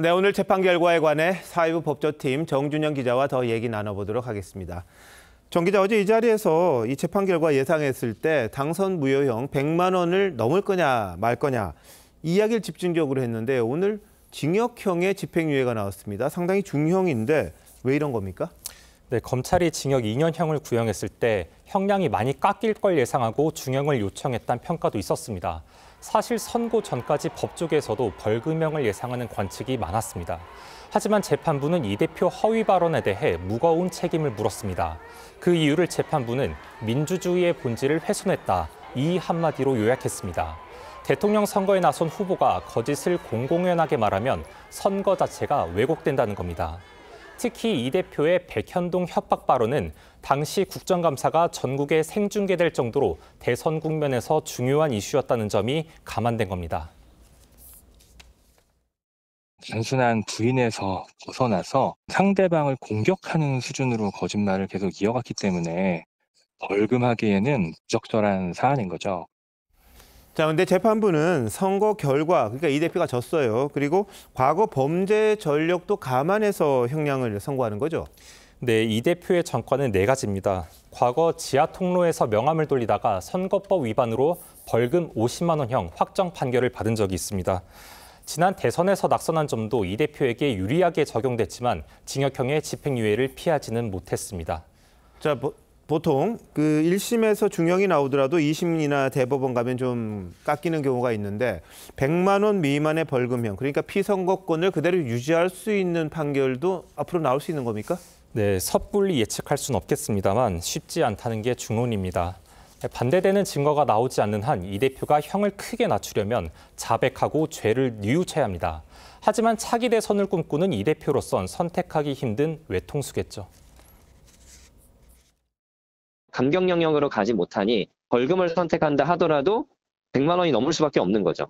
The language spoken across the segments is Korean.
네, 오늘 재판 결과에 관해 사회부 법조팀 정준영 기자와 더 얘기 나눠보도록 하겠습니다. 정 기자, 어제 이 자리에서 이 재판 결과 예상했을 때 당선 무효형 100만 원을 넘을 거냐 말 거냐 이야기를 집중적으로 했는데 오늘 징역형의 집행유예가 나왔습니다. 상당히 중형인데 왜 이런 겁니까? 네, 검찰이 징역 2년형을 구형했을 때 형량이 많이 깎일 걸 예상하고 중형을 요청했다는 평가도 있었습니다. 사실 선고 전까지 법조계에서도 벌금형을 예상하는 관측이 많았습니다. 하지만 재판부는 이 대표 허위 발언에 대해 무거운 책임을 물었습니다. 그 이유를 재판부는 민주주의의 본질을 훼손했다. 이 한마디로 요약했습니다. 대통령 선거에 나선 후보가 거짓을 공공연하게 말하면 선거 자체가 왜곡된다는 겁니다. 특히 이 대표의 백현동 협박 발언은 당시 국정감사가 전국에 생중계될 정도로 대선 국면에서 중요한 이슈였다는 점이 감안된 겁니다. 단순한 부인에서 벗어나서 상대방을 공격하는 수준으로 거짓말을 계속 이어갔기 때문에 벌금하기에는 부적절한 사안인 거죠. 자, 근데 재판부는 선거 결과, 그러니까 이 대표가 졌어요. 그리고 과거 범죄 전력도 감안해서 형량을 선고하는 거죠. 네, 이 대표의 정권은 네 가지입니다. 과거 지하 통로에서 명함을 돌리다가 선거법 위반으로 벌금 50만 원형 확정 판결을 받은 적이 있습니다. 지난 대선에서 낙선한 점도 이 대표에게 유리하게 적용됐지만 징역형의 집행유예를 피하지는 못했습니다. 자, 뭐... 보통 그 1심에서 중형이 나오더라도 2심이나 대법원 가면 좀 깎이는 경우가 있는데 100만 원 미만의 벌금형 그러니까 피선거권을 그대로 유지할 수 있는 판결도 앞으로 나올 수 있는 겁니까? 네, 섣불리 예측할 수는 없겠습니다만 쉽지 않다는 게 중론입니다. 반대되는 증거가 나오지 않는 한 이 대표가 형을 크게 낮추려면 자백하고 죄를 뉘우쳐야 합니다. 하지만 차기 대선을 꿈꾸는 이 대표로선 선택하기 힘든 외통수겠죠. 감경 영역으로 가지 못하니 벌금을 선택한다 하더라도 100만 원이 넘을 수밖에 없는 거죠.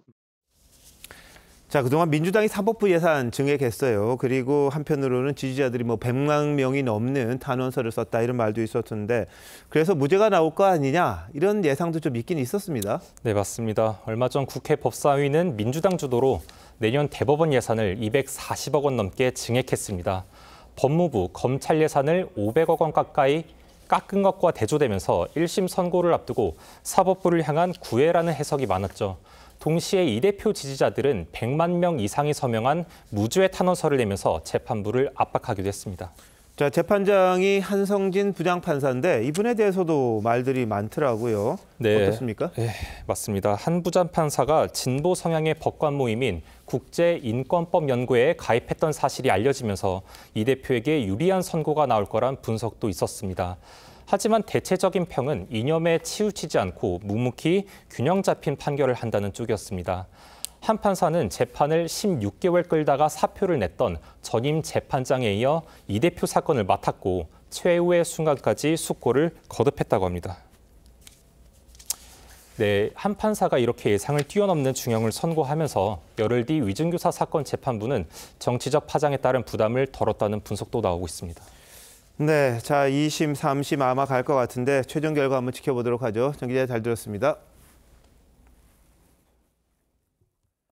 자, 그동안 민주당이 사법부 예산 증액했어요. 그리고 한편으로는 지지자들이 뭐 100만 명이 넘는 탄원서를 썼다 이런 말도 있었는데 그래서 무죄가 나올 거 아니냐 이런 예상도 좀 있긴 있었습니다. 네, 맞습니다. 얼마 전 국회 법사위는 민주당 주도로 내년 대법원 예산을 240억 원 넘게 증액했습니다. 법무부, 검찰 예산을 500억 원 가까이 깎은 것과 대조되면서 1심 선고를 앞두고 사법부를 향한 구애라는 해석이 많았죠. 동시에 이 대표 지지자들은 100만 명 이상이 서명한 무죄 탄원서를 내면서 재판부를 압박하기도 했습니다. 자, 재판장이 한성진 부장판사인데 이분에 대해서도 말들이 많더라고요. 네. 어떻습니까? 네, 맞습니다. 한 부장판사가 진보 성향의 법관 모임인 국제인권법 연구회에 가입했던 사실이 알려지면서 이 대표에게 유리한 선고가 나올 거란 분석도 있었습니다. 하지만 대체적인 평은 이념에 치우치지 않고 묵묵히 균형 잡힌 판결을 한다는 쪽이었습니다. 한 판사는 재판을 16개월 끌다가 사표를 냈던 전임 재판장에 이어 이 대표 사건을 맡았고 최후의 순간까지 숙고를 거듭했다고 합니다. 네, 한 판사가 이렇게 예상을 뛰어넘는 중형을 선고하면서 열흘 뒤 위증교사 사건 재판부는 정치적 파장에 따른 부담을 덜었다는 분석도 나오고 있습니다. 네, 자 2심, 3심 아마 갈 것 같은데 최종 결과 한번 지켜보도록 하죠. 정 기자 잘 들었습니다.